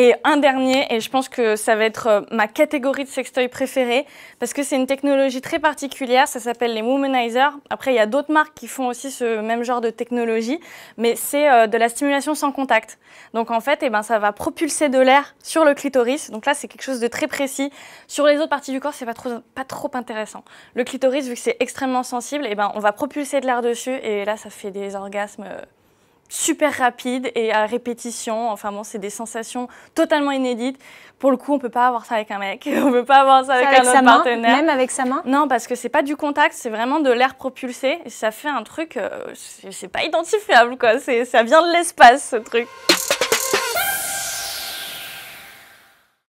Et un dernier, et je pense que ça va être euh, ma catégorie de sextoy préférée, parce que c'est une technologie très particulière, ça s'appelle les womanizers. Après, il y a d'autres marques qui font aussi ce même genre de technologie, mais c'est euh, de la stimulation sans contact. Donc en fait, eh ben, ça va propulser de l'air sur le clitoris. Donc là, c'est quelque chose de très précis. Sur les autres parties du corps, c'est pas trop, pas trop intéressant. Le clitoris, vu que c'est extrêmement sensible, eh ben, on va propulser de l'air dessus, et là, ça fait des orgasmes euh, super rapide et à répétition. Enfin bon, c'est des sensations totalement inédites. Pour le coup, on peut pas avoir ça avec un mec, on peut pas avoir ça avec, un autre partenaire. Même avec sa main Non, parce que c'est pas du contact, c'est vraiment de l'air propulsé. Et ça fait un truc, euh, ce c'est pas identifiable quoi. Ça vient de l'espace ce truc.